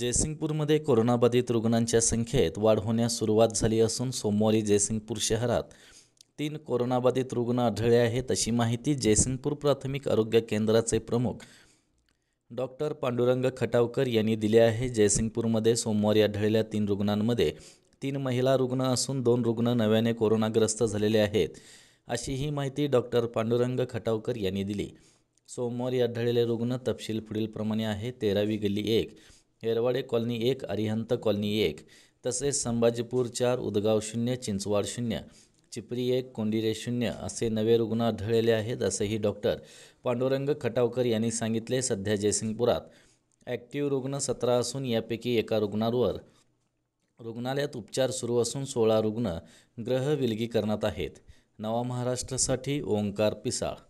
जयसिंगपूरमध्ये कोरोनाबाधित रुग्णांच्या संख्येत वाढ होण्यास सुरुवात झाली असून सोमवारी जयसिंगपूर शहरात तीन कोरोनाबाधित रुग्ण आढळले आहेत अशी माहिती जयसिंगपूर प्राथमिक आरोग्य केंद्राचे प्रमुख डॉक्टर पांडुरंग खटावकर यांनी दिले आहे जयसिंगपूरमध्ये सोमवारी आढळलेल्या तीन रुग्णांमध्ये तीन महिला रुग्ण असून दोन रुग्ण नव्याने कोरोनाग्रस्त झालेले आहेत अशी ही माहिती डॉक्टर पांडुरंग खटावकर यांनी दिली सोमवारी आढळलेले रुग्ण तपशील पुढीलप्रमाणे आहे तेरावी गल्ली एक येरवाडे कॉलनी एक अरिहंत कॉलनी एक तसेच संभाजीपूर चार उदगाव शून्य चिंचवाड शून्य चिपरी एक कोंडिरे शून्य असे नवे रुग्ण आढळलेले आहेत असेही डॉक्टर पांडुरंग खटावकर यांनी सांगितले सध्या जयसिंगपुरात ॲक्टिव्ह रुग्ण सतरा असून यापैकी एका रुग्णावर रुग्णालयात उपचार सुरू असून सोळा रुग्ण ग्रह विलगीकरणात आहेत नवा महाराष्ट्रासाठी ओंकार पिसाळ